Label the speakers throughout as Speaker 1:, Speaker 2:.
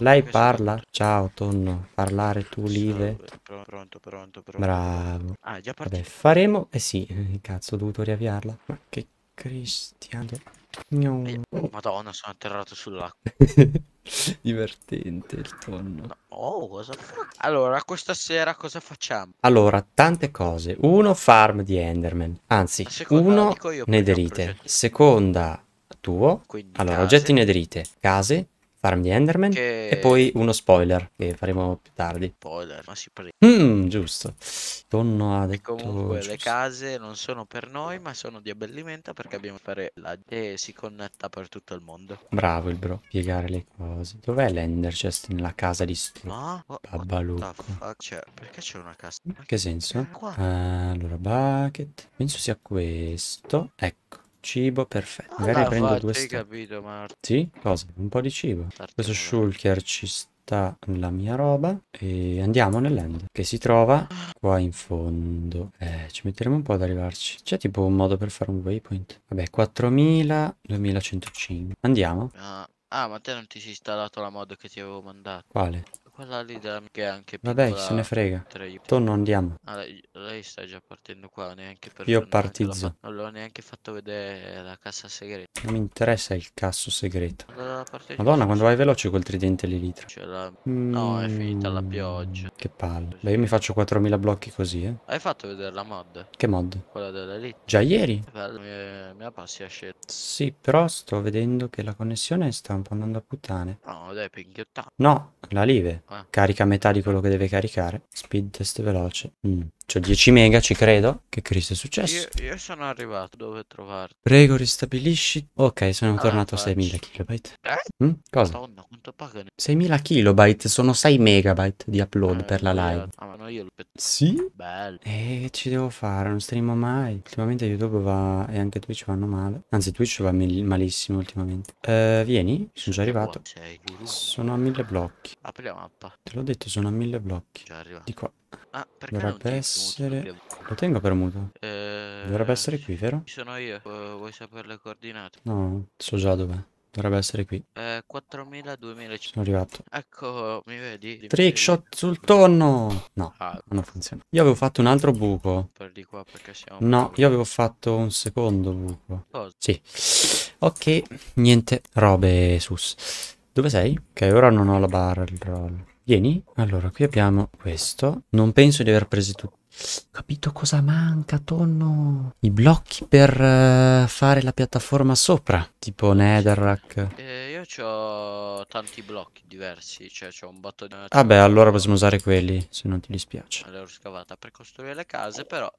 Speaker 1: Lei parla? Ciao Tonno, parlare tu live? Pronto, pronto, pronto, pronto. Bravo. Ah, già partito. Vabbè, faremo... Eh sì, eh, cazzo, ho dovuto riavviarla. Ma che cristiano. No.
Speaker 2: Madonna, sono atterrato sull'acqua.
Speaker 1: Divertente il tonno. No.
Speaker 2: Oh, cosa Allora, questa sera cosa facciamo?
Speaker 1: Allora, tante cose. Uno, farm di Enderman. Anzi, uno, nederite. Seconda, tuo. Quindi allora, case. oggetti nederite. Case, Farm di Enderman che... e poi uno spoiler che faremo più tardi. Spoiler, ma si prende. Mm, giusto. Tonno ha detto... E comunque giusto. le
Speaker 2: case non sono per noi ma sono di abbellimento perché abbiamo fare la... e si connetta per tutto il mondo.
Speaker 1: Bravo il bro, piegare le cose. Dov'è l'Ender chest nella casa di Stru? No? Babbalucco.
Speaker 2: Cioè, perché c'è una casa? In
Speaker 1: che senso? Qua. Allora, bucket. Penso sia questo. Ecco. Cibo, perfetto. Ah, Magari ah, prendo due stelle. capito, Marta. Sì? Cosa? Un po' di cibo. Tartino. Questo shulker ci sta la mia roba. E andiamo nell'end, che si trova qua in fondo. Eh, ci metteremo un po' ad arrivarci. C'è tipo un modo per fare un waypoint. Vabbè, 4000, 2105. Andiamo.
Speaker 2: Ah. Ah, ma te non ti sei installato la mod che ti avevo mandato. Quale? Quella lì della che è anche più. Vabbè, se ne frega. Torno andiamo. Ah, lei, lei, sta già partendo qua, neanche per... Io partizzo. Non l'ho neanche fatto vedere la cassa segreta.
Speaker 1: Non mi interessa il cazzo segreto. Madonna, quando vai veloce quel tridente lì litra. La... Mm. No, è finita la pioggia. Mm, che palle. Beh, io mi faccio 4000 blocchi così, eh.
Speaker 2: Hai fatto vedere la mod? Che mod? Quella dell'elite. Già ieri? Bello, mia, mia passi a scelta.
Speaker 1: Sì, però sto vedendo che la connessione sta un po' andando a puttane. No, dai, pinghiottare. No, la live. Ah. Carica metà di quello che deve caricare. Speed test veloce. Mm. C'ho 10 mega, ci credo. Che Cristo è successo?
Speaker 2: Io, io sono arrivato, dove trovarti?
Speaker 1: Prego, ristabilisci. Ok, sono ah, tornato a 6000 kilobyte. Eh? Mm? Cosa? Madonna, quanto pagano? 6000 kilobyte, sono 6 megabyte di upload eh, per la live. Ah, ma no, io lo Sì? Bello. E eh, che ci devo fare? Non streamo mai. Ultimamente YouTube va... e anche Twitch vanno male. Anzi, Twitch va malissimo ultimamente. Uh, vieni, sono già arrivato. Sei, sono a 1000 blocchi.
Speaker 2: Apri la mappa.
Speaker 1: Te l'ho detto, sono a 1000 blocchi. Già arrivato. Di qua. Ah, perché Dovrebbe essere... Lo tengo per muto. Eh... Dovrebbe essere qui, vero? Ci sono io. vuoi sapere le coordinate? No, so già dov'è. Dovrebbe essere qui. Eh, 4000, 2000. Sono arrivato.
Speaker 2: Ecco, mi vedi? Trickshot
Speaker 1: sul tonno! No, ah. non funziona. Io avevo fatto un altro buco. Per di qua perché siamo... No, io avevo fatto un secondo buco. Cosa? Sì. Ok, niente robe sus. Dove sei? Ok, ora non ho la barrel roll. Vieni. Allora, qui abbiamo questo. Non penso di aver preso tutto. Capito cosa manca, Tonno? I blocchi per uh, fare la piattaforma sopra, tipo Netherrack.
Speaker 2: Eh, io ho tanti blocchi diversi, cioè c'ho
Speaker 1: un botto di... Vabbè, ah allora possiamo usare quelli, se non ti dispiace. L'ho scavata per costruire le case, però...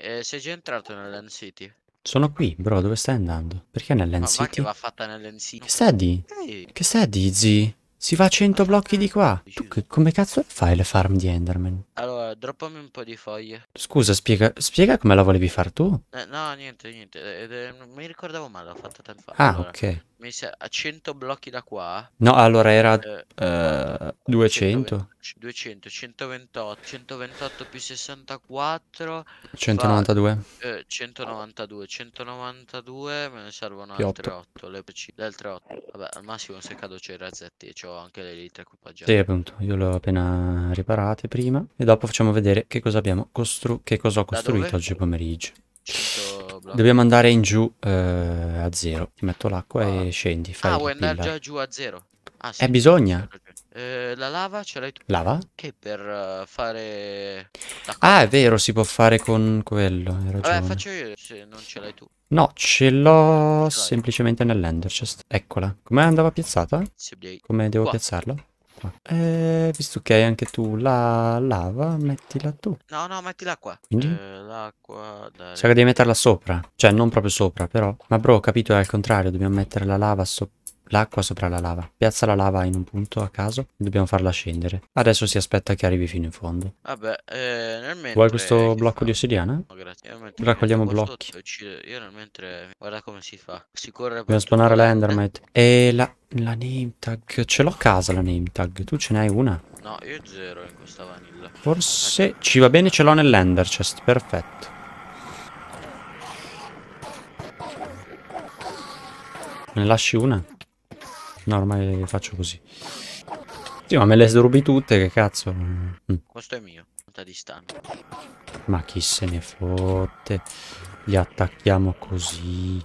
Speaker 1: Eh, eh sei già entrato nell'End City? Sono qui, bro, dove stai andando? Perché nell'End City? Ma va che va
Speaker 2: fatta nell'End City. Che
Speaker 1: stai di? Ehi. Che stai di, zii? Si fa 100 blocchi di qua. Tu che, come cazzo fai le farm di Enderman? Allora, droppami un po' di foglie. Scusa, spiega, spiega come la volevi far tu. Eh, no, niente, niente. Eh, mi ricordavo male, l'ho fatta tempo fa. Ah, allora, ok. Mi sa a 100 blocchi da qua. No, allora era eh, 200. Eh, 200, 128, 128 più 64 192
Speaker 2: fa, eh, 192, 192 me ne servono più altre 8, 8 le, le altre 8 Vabbè, al massimo se cado c'è il razzetti ho anche
Speaker 1: le elite equipaggiate Sì, appunto, io le ho appena riparate prima E dopo facciamo vedere che cosa abbiamo costru Che cosa ho costruito oggi pomeriggio Dobbiamo andare in giù eh, a zero Ti metto l'acqua ah. e scendi fai Ah, vuoi andare già giù a zero? Ah, sì, eh, bisogna. Eh, la lava ce l'hai tu. Lava? Che per uh, fare... Ah, è vero, si può fare con quello. Vabbè, faccio
Speaker 2: io se non ce l'hai tu.
Speaker 1: No, ce l'ho semplicemente nell'ender chest. Eccola. Come andava piazzata? Come devo Qua. piazzarla? Eh, visto che hai anche tu la lava, mettila tu. No, no, mettila qua. Quindi? Eh, l'acqua... Sai che devi metterla sopra. Cioè, non proprio sopra, però. Ma bro, ho capito, è al contrario. Dobbiamo mettere la lava sopra l'acqua sopra la lava. Piazza la lava in un punto a caso e dobbiamo farla scendere. Adesso si aspetta che arrivi fino in fondo. Vabbè, eh, nel mentre... Vuoi questo blocco fa? di ossidiana? No, oh, grazie. Raccogliamo blocchi. Io nel
Speaker 2: mentre... Guarda come si fa. Si corre... Dobbiamo spawnare
Speaker 1: la Endermite. E la... La name tag. Ce l'ho a casa la name tag. Tu ce n'hai una?
Speaker 2: No, io zero in questa vanilla. Forse
Speaker 1: Anche... ci va bene, ce l'ho nell'ender chest. Perfetto. ne lasci una? No, ormai le faccio così. Sì, ma me le sdrubi tutte, che cazzo. Mm. Questo è mio, di distanza. Ma chi se ne fotte. Li attacchiamo così.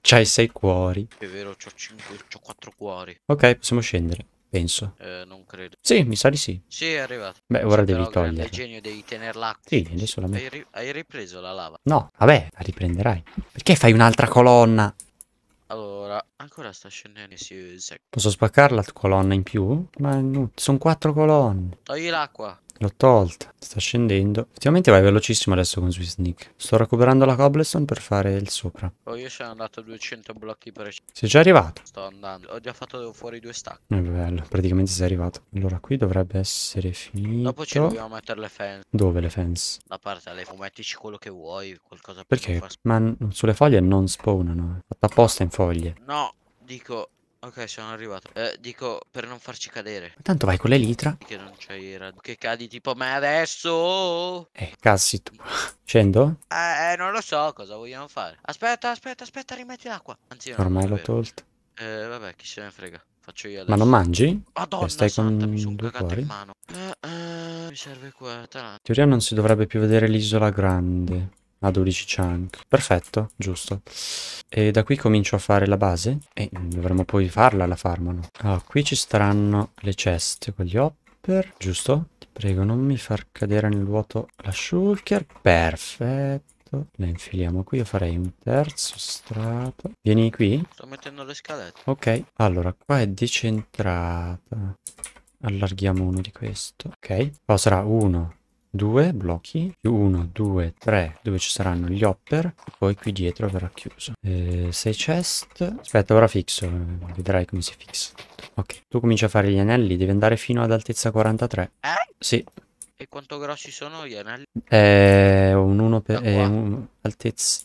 Speaker 1: C'hai sei cuori.
Speaker 2: È vero, ho cinque, ho quattro cuori.
Speaker 1: Ok, possiamo scendere. Penso. Eh, non credo. Sì, mi sa di sì. Sì, è arrivato. Beh, ora devi togliere. Il genio devi tenerla. Sì, adesso la metto. Hai, ri hai ripreso la lava? No, vabbè, la riprenderai. Perché fai un'altra colonna?
Speaker 2: Allora, ancora sta scendendo si usa.
Speaker 1: Posso spaccarla colonna in più? Ma no, sono quattro colonne. Togli l'acqua. L'ho tolta. Sta scendendo. Effettivamente vai velocissimo adesso con Swiss Sneak. Sto recuperando la cobblestone per fare il sopra.
Speaker 2: Oh, io sono andato 200 blocchi per... Sei già arrivato? Sto andando. Ho già fatto fuori due stack.
Speaker 1: È eh, bello. Praticamente sei arrivato. Allora, qui dovrebbe essere finito. Dopo ci dobbiamo mettere le fence. Dove le fence? Da parte alle mettici quello che vuoi. Qualcosa per Perché? Ma sulle foglie non spawnano. Eh. Fatta apposta in foglie. No, dico
Speaker 2: Ok, sono arrivato. Eh, dico, per non farci cadere. Tanto vai con l'elitra. Che non c'hai rad... Che cadi tipo me adesso?
Speaker 1: Eh, cazzi tu. Scendo?
Speaker 2: Eh, eh, non lo so cosa vogliono fare. Aspetta, aspetta, aspetta, rimetti
Speaker 1: l'acqua. Anzi, Ormai l'ho tolto. Eh, vabbè, chi se ne frega. Faccio io adesso. Ma non mangi? Madonna, eh, stai santa, con mi sono cagato in mano. Eh, eh, mi serve qua, talante. In teoria non si dovrebbe più vedere l'isola grande a 12 chunk. Perfetto, giusto. E da qui comincio a fare la base. E dovremmo poi farla la farm, no? Ah, qui ci staranno le ceste con gli hopper, giusto? Ti prego, non mi far cadere nel vuoto la shulker. Perfetto. La infiliamo qui, io farei un terzo strato. Vieni qui. Sto mettendo le scalette. Ok, allora, qua è decentrata. Allarghiamo uno di questo. Ok, qua oh, sarà uno, due blocchi, più uno, due, tre, dove ci saranno gli hopper, poi qui dietro verrà chiuso. Eh, sei chest, aspetta ora fixo, vedrai come si fissa. Ok, tu cominci a fare gli anelli, devi andare fino ad altezza 43. Eh? Sì. E quanto grossi sono gli anelli? Eh, un 1 per... Eh, un, altezza...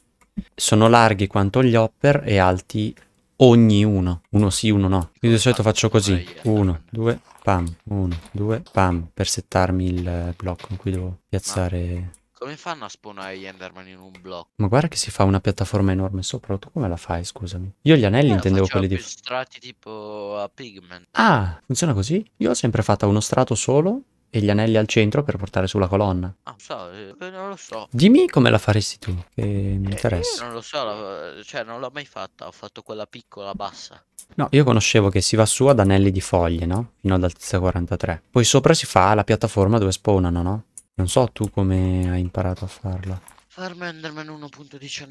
Speaker 1: Sono larghi quanto gli hopper e alti ognuno. Uno sì, uno no. Quindi di solito faccio così. Uno, due, pam. Uno, due, pam. Per settarmi il blocco in cui devo piazzare... Come fanno a spawnare gli Enderman in un blocco? Ma guarda che si fa una piattaforma enorme sopra. Tu come la fai, scusami? Io gli anelli eh, intendevo quelli di... strati tipo a pigment. Ah, funziona così? Io ho sempre fatto uno strato solo e gli anelli al centro per portare sulla colonna.
Speaker 2: Ah, so, eh, non lo so. Dimmi
Speaker 1: come la faresti tu, che mi eh, interessa.
Speaker 2: non lo so, cioè non l'ho mai fatta, ho fatto quella piccola, bassa.
Speaker 1: No, io conoscevo che si va su ad anelli di foglie, no? Fino ad altezza 43. Poi sopra si fa la piattaforma dove spawnano, no? Non so tu come hai imparato a farla.
Speaker 2: Farm Enderman 1.19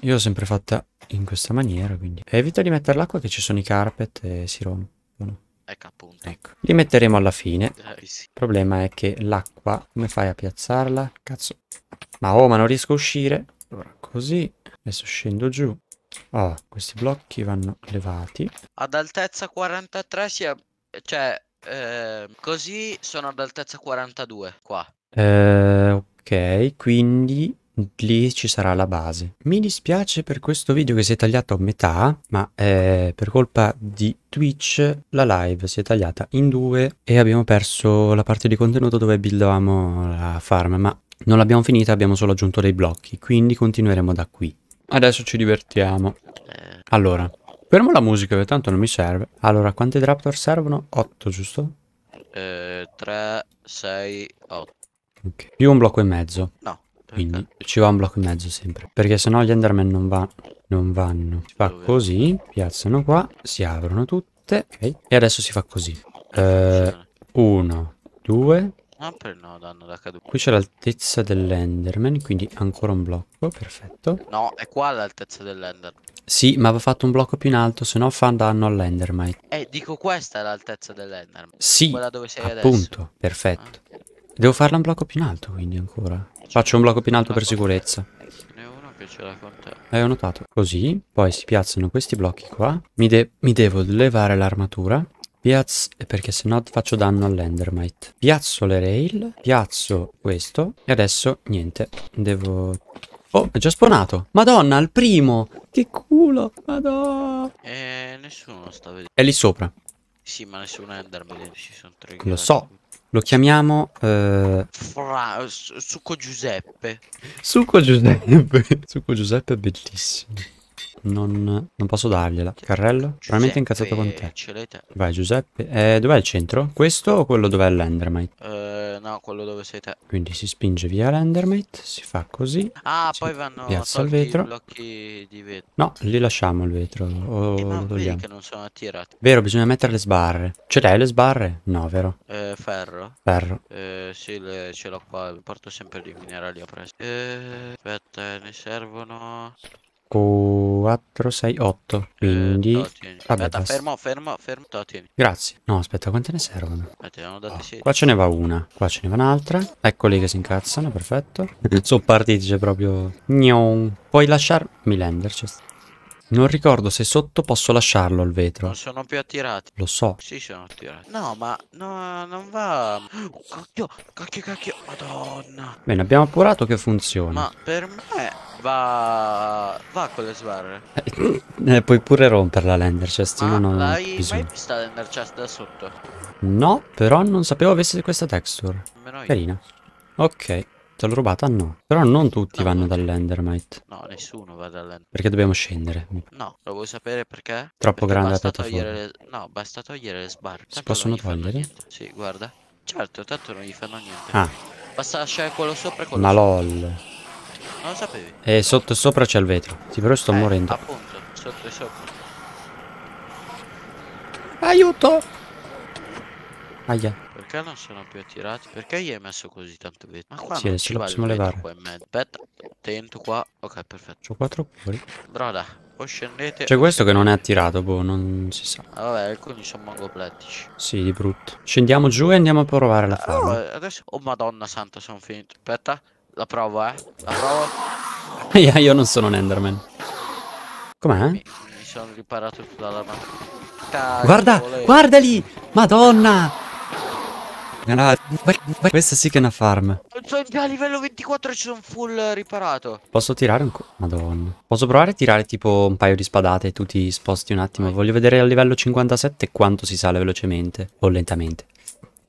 Speaker 1: Io l'ho sempre fatta in questa maniera, quindi... Evita di mettere l'acqua che ci sono i carpet e si rompono. Ecco appunto. Ecco. Li metteremo alla fine. Eh, Il problema è che l'acqua, come fai a piazzarla? Cazzo. Ma oh, ma non riesco a uscire. Allora, così. Adesso scendo giù. Oh, questi blocchi vanno levati. Ad altezza
Speaker 2: 43 si è... Cioè, eh, così sono ad altezza 42, qua.
Speaker 1: Eh, ok, quindi lì ci sarà la base. Mi dispiace per questo video che si è tagliato a metà, ma eh, per colpa di Twitch la live si è tagliata in due e abbiamo perso la parte di contenuto dove buildavamo la farm, ma non l'abbiamo finita, abbiamo solo aggiunto dei blocchi, quindi continueremo da qui. Adesso ci divertiamo. Allora, fermo la musica che tanto non mi serve. Allora, quanti Raptor servono? 8, giusto?
Speaker 2: 3, 6, 8.
Speaker 1: Più un blocco e mezzo. No, quindi ci va un blocco e mezzo sempre. Perché sennò gli enderman non, va, non vanno. Si fa così, piazzano qua, si aprono tutte. Ok. E adesso si fa così. Eh, uno, due,
Speaker 2: Ah, per no, danno da caduto. Qui c'è
Speaker 1: l'altezza dell'Enderman, quindi ancora un blocco, perfetto.
Speaker 2: No, è qua l'altezza dell'Enderman.
Speaker 1: Sì, ma va fatto un blocco più in alto, se no fa danno all'Endermite.
Speaker 2: Eh, dico questa è l'altezza dell'Enderman. Sì, appunto, adesso.
Speaker 1: perfetto. Ah. Devo farla un blocco più in alto quindi ancora. Eh, faccio un blocco più in alto per sicurezza. Ne ho uno che ce l'ha con te. Eh, ho notato. Così, poi si piazzano questi blocchi qua. Mi, de mi devo levare l'armatura. Piazzo, eh, perché se no faccio danno all'endermite. Piazzo le rail, piazzo questo. E adesso, niente, devo... Oh, è già spawnato. Madonna, al primo! Che culo!
Speaker 2: Madonna! Eh, nessuno sta vedendo.
Speaker 1: È lì sopra.
Speaker 2: Sì, ma nessun enderman, ci sono tre. Lo
Speaker 1: so, lo chiamiamo... Eh...
Speaker 2: Fra, succo Giuseppe.
Speaker 1: Succo Giuseppe. succo Giuseppe è bellissimo. Non, non, posso dargliela. Carrello? Probabilmente incazzato con te. Vai Giuseppe. Eh, dov'è il centro? Questo o quello dov'è l'Endermite?
Speaker 2: Eh no, quello dove sei te.
Speaker 1: Quindi si spinge via l'endermate, si fa così. Ah, poi vanno piazza il vetro. blocchi di vetro. No, li lasciamo il vetro. O eh, ma vedi che non sono attirati. Vero, bisogna mettere le sbarre. Ce l'hai le sbarre? No, vero? Eh, ferro. Ferro. Eh, sì, le, ce l'ho qua. Porto sempre di minerali a presto. Eh, aspetta, eh, ne servono... 4, 6, 8. Quindi... Tieni. Eh, vabbè, aspetta, basta. fermo, fermo, fermo. To, tieni. Grazie. No, aspetta, quante ne servono? Aspetta, oh, qua ce ne va una, qua ce ne va un'altra. Eccoli che si incazzano, perfetto. Sono partiti, c'è proprio... Gnon. Puoi lasciarmi l'ender, cioè... Non ricordo se sotto posso lasciarlo al vetro. Non sono più attirati. Lo so.
Speaker 2: Sì, sono attirati. No, ma no, non va. Oh, cacchio, cacchio, cacchio. Madonna.
Speaker 1: Bene, abbiamo appurato che funziona. Ma per me
Speaker 2: va. Va con le sbarre. Eh,
Speaker 1: eh puoi pure romperla l'ender chest. Cioè, ma non l'hai bisogno. mai vista
Speaker 2: l'ender chest da sotto?
Speaker 1: No, però non sapevo avesse questa texture. Carina. Ok. Te l'ho rubata? No. Però non tutti no, vanno no. dall'Endermite.
Speaker 2: No, nessuno va dall'Endermite.
Speaker 1: Perché dobbiamo scendere? No, lo vuoi sapere
Speaker 2: perché? Troppo perché grande la piattaforma. Le... No, basta togliere le sbarre. Si possono togliere? Sì, guarda. Certo, tanto non gli fanno niente. Ah. Basta lasciare quello sopra e quello Ma lol.
Speaker 1: Sopra. Non lo sapevi? E sotto sopra c'è il vetro. Sì, però sto eh, morendo. appunto,
Speaker 2: sotto e sopra.
Speaker 1: Aiuto! Aia.
Speaker 2: Perché non sono più attirati? Perché gli hai messo così tanto vetro? Ma qua sì, non ci lo possiamo levare. Qua Aspetta, attento qua. Ok, perfetto. Ho quattro cuori. Broda, o scendete. C'è questo che
Speaker 1: non è attirato, boh, non si sa.
Speaker 2: Ah, vabbè, alcuni sono mongoplettici.
Speaker 1: Sì, di brutto. Scendiamo giù e andiamo a provare la ah, fame.
Speaker 2: Allora, oh, adesso... Oh, madonna santa, sono finito. Aspetta, la provo, eh. La provo.
Speaker 1: Io non sono un Enderman. Com'è? Mi, mi
Speaker 2: sono riparato tutto la mano. Guarda, guarda lì!
Speaker 1: Madonna! Ah, questa sì che è una farm.
Speaker 2: Sono già a livello 24 e ci sono full riparato.
Speaker 1: Posso tirare ancora? Madonna. Posso provare a tirare tipo un paio di spadate e tu ti sposti un attimo. Voglio vedere a livello 57 quanto si sale velocemente. O lentamente.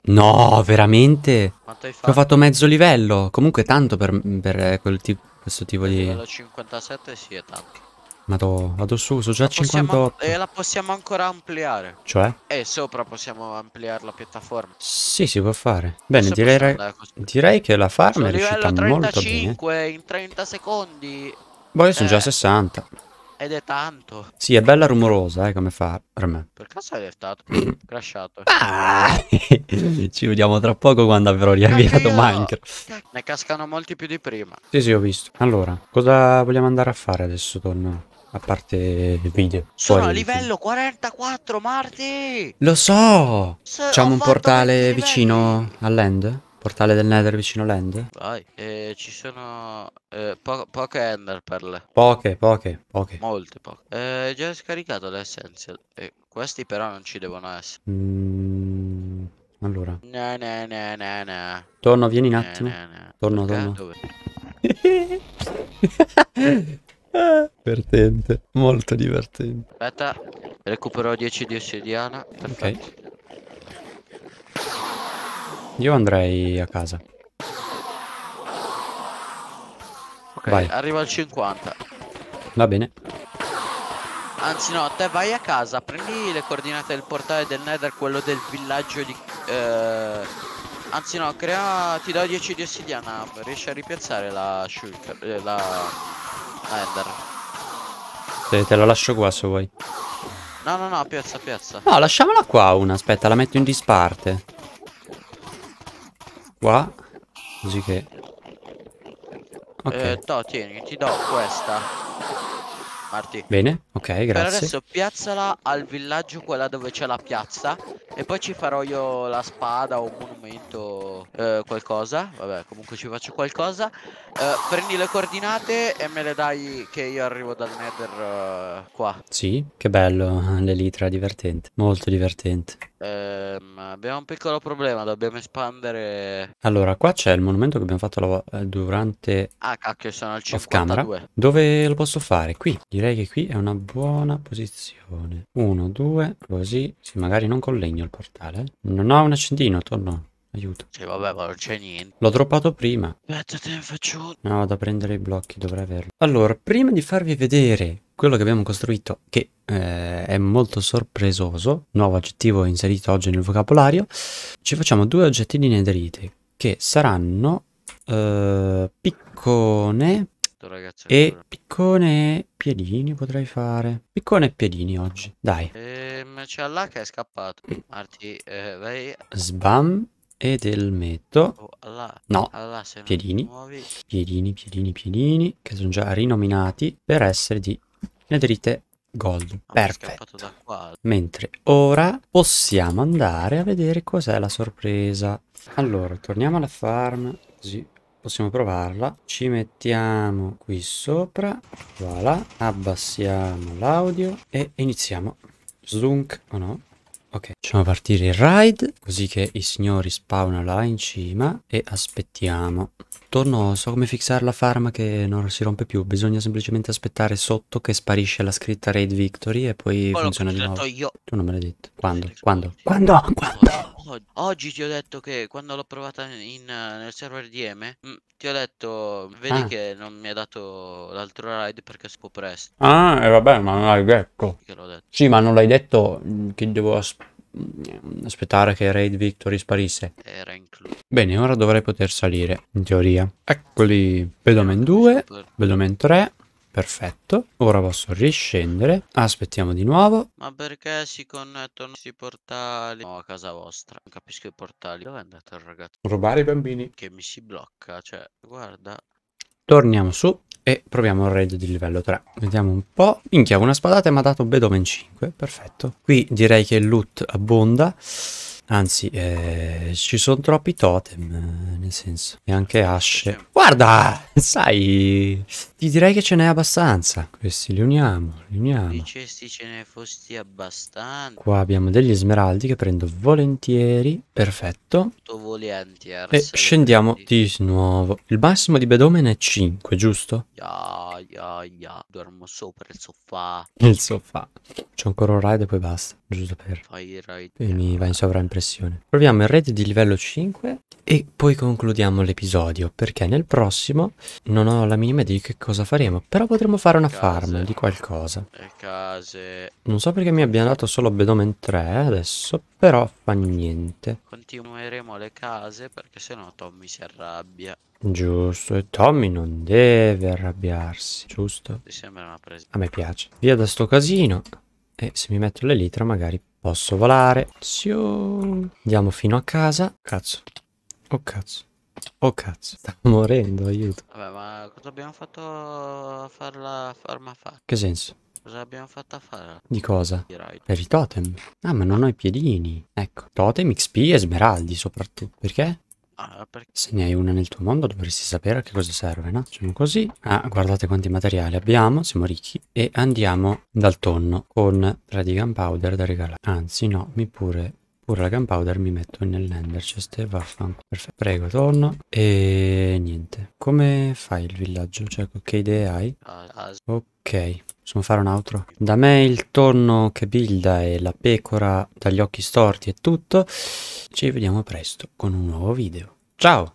Speaker 1: No, veramente? Quanto hai fatto? Ho fatto mezzo livello. Comunque tanto per, per quel tipo, questo tipo di... Livello 57 sì è tanto. Madò, vado su, sono già a 58. E la possiamo
Speaker 2: ancora ampliare. Cioè? E eh, sopra possiamo ampliare la piattaforma.
Speaker 1: Sì, si può fare. Bene, direi, direi, che la farm è riuscita 35 molto bene. in 30 secondi. Boh, io sono eh. già a 60.
Speaker 2: Ed è tanto. Sì,
Speaker 1: è bella rumorosa, eh, come fa per me.
Speaker 2: Per caso è stato crashato. Ah!
Speaker 1: Ci vediamo tra poco quando avrò riavviato Minecraft. Ne cascano molti più di prima. Sì, sì, ho visto. Allora, cosa vogliamo andare a fare adesso, Tonno? a parte il video. Sono a livello 44, Marti! Lo so! Facciamo un portale vicino all'end? Portale del Nether vicino all'end?
Speaker 2: Vai, eh, ci sono eh, po poche enderpearl.
Speaker 1: Poche, poche, poche. Molte poche.
Speaker 2: Eh, già scaricato l'essential. Eh, questi però non ci devono essere.
Speaker 1: Mm, allora.
Speaker 2: No, no, no, no, no.
Speaker 1: Torno, vieni un attimo. No, no, no. Torno, torno. Dove? divertente, molto divertente.
Speaker 2: Aspetta, recupero 10 di ossidiana.
Speaker 1: Ok. Io andrei a casa.
Speaker 2: Ok, vai. arrivo al 50. Va bene. Anzi no, te vai a casa, prendi le coordinate del portale del Nether, quello del villaggio di... Eh... Anzi no, crea... ti do 10 di ossidiana, riesci a ripiazzare la shulker, eh, la a Ender.
Speaker 1: Te, te la lascio qua se vuoi.
Speaker 2: No, no, no, piazza, piazza. No, lasciamola
Speaker 1: qua una, aspetta, la metto in disparte. Qua, così che...
Speaker 2: Okay. Eh, to, tieni, ti do questa. Marti. Bene, ok, grazie. Per adesso piazzala al villaggio, quella dove c'è la piazza. E poi ci farò io la spada o un monumento eh, qualcosa. Vabbè, comunque ci faccio qualcosa. Eh, prendi le coordinate e me le dai che io arrivo dal nether eh, qua.
Speaker 1: Sì, che bello, l'elitra divertente. Molto divertente.
Speaker 2: Eh Ehm, abbiamo un piccolo problema, dobbiamo espandere...
Speaker 1: Allora, qua c'è il monumento che abbiamo fatto la... Eh, durante... Ah, cacchio, sono al 52. Camera. Dove lo posso fare? Qui. Direi che qui è una buona posizione. Uno, due, così. Sì, magari non con legno il portale. Eh. Non ho un accendino, torno.
Speaker 2: Aiuto. Sì, vabbè, ma non c'è niente. L'ho
Speaker 1: droppato prima. Aspetta, te ne faccio No, vado a prendere i blocchi, dovrei averlo. Allora, prima di farvi vedere quello che abbiamo costruito, che eh, è molto sorpresoso, nuovo aggettivo inserito oggi nel vocabolario, ci facciamo due oggetti di inederiti che saranno eh, piccone e piccone piedini potrei fare. Piccone e piedini oggi, dai.
Speaker 2: Ehm, c'è là che è scappato. Marti, eh, vai.
Speaker 1: Sbam ed elmetto. Oh, Allah. No, Allah, piedini. Muovi... piedini, piedini, piedini, che sono già rinominati per essere di Netherite Gold. Perfetto. Mentre ora possiamo andare a vedere cos'è la sorpresa. Allora, torniamo alla farm, così possiamo provarla. Ci mettiamo qui sopra, voilà, abbassiamo l'audio e iniziamo. Slunk o no? Ok, facciamo partire il ride, così che i signori spawnano là in cima e aspettiamo. Torno, so come fixare la farm che non si rompe più, bisogna semplicemente aspettare sotto che sparisce la scritta Raid Victory e poi oh, funziona di nuovo. Io. Tu non me l'hai detto. Quando? Quando? Quando? Quando? Quando? oggi, oggi ti ho detto che
Speaker 2: quando l'ho provata in, nel server DM, mm, ti ho detto, vedi ah. che non mi ha dato l'altro ride perché si può presto.
Speaker 1: Ah, e eh, vabbè, ma non l'hai detto. detto. Sì, ma non l'hai detto mm, che devo aspettare mm, aspettare che Raid Victory sparisse. Era incluso. Bene, ora dovrei poter salire, in teoria. Eccoli, Vedomen 2, Vedomen 3, Perfetto, ora posso riscendere, aspettiamo di nuovo. Ma perché si
Speaker 2: connettono questi portali? No, a casa vostra, non capisco i portali. Dove è andato il ragazzo? Rubare i bambini. Che mi si blocca, cioè, guarda.
Speaker 1: Torniamo su e proviamo il raid di livello 3. Vediamo un po'. Minchia, una spadata e mi ha dato Bedoven 5, perfetto. Qui direi che il loot abbonda. Anzi, eh, ci sono troppi totem, eh, nel senso. E anche asce. Guarda, sai, ti direi che ce n'è abbastanza. Questi li uniamo, li uniamo.
Speaker 2: Dicesti ce ne fosti abbastanza.
Speaker 1: Qua abbiamo degli smeraldi che prendo volentieri. Perfetto. volentieri. E scendiamo di nuovo. Il massimo di bedomen è 5, giusto? Ya, ya, ya. Dormo sopra il soffà. Il soffà. C'è ancora un raid e poi basta. Giusto per... Fai il raid. E mi va in sovraimpressione. Proviamo il raid di livello 5 e poi concludiamo l'episodio perché nel prossimo non ho la minima idea di che cosa faremo, però potremmo fare una case. farm di qualcosa. Le
Speaker 2: eh, case.
Speaker 1: Non so perché mi abbiano dato solo abdomen 3 adesso, però fa niente.
Speaker 2: Continueremo le case perché sennò Tommy si arrabbia.
Speaker 1: Giusto, e Tommy non deve arrabbiarsi, giusto? Ti sembra una presa. A me piace. Via da sto casino. E se mi metto l'elitra magari posso volare. Andiamo fino a casa. Cazzo. Oh cazzo. Oh cazzo, sta morendo, aiuto. Vabbè, ma cosa abbiamo fatto a farla farma fa? Che senso?
Speaker 2: Cosa abbiamo fatto a fare?
Speaker 1: Di cosa? Per i totem. Ah, ma non ho i piedini. Ecco, totem, XP e smeraldi soprattutto. Perché? Ah, perché? Se ne hai una nel tuo mondo dovresti sapere a che cosa serve, no? Facciamo così. Ah, guardate quanti materiali abbiamo, siamo ricchi. E andiamo dal tonno con 3 d gunpowder da regalare. Anzi, no, mi pure Pure la gunpowder mi metto nell'ender chest e vaffanculo. Perfetto. Prego, torno. E niente. Come fai il villaggio? Cioè, che idee hai? Ok. Possiamo fare un altro? Da me il tonno che builda e la pecora dagli occhi storti è tutto. Ci vediamo presto con un nuovo video. Ciao!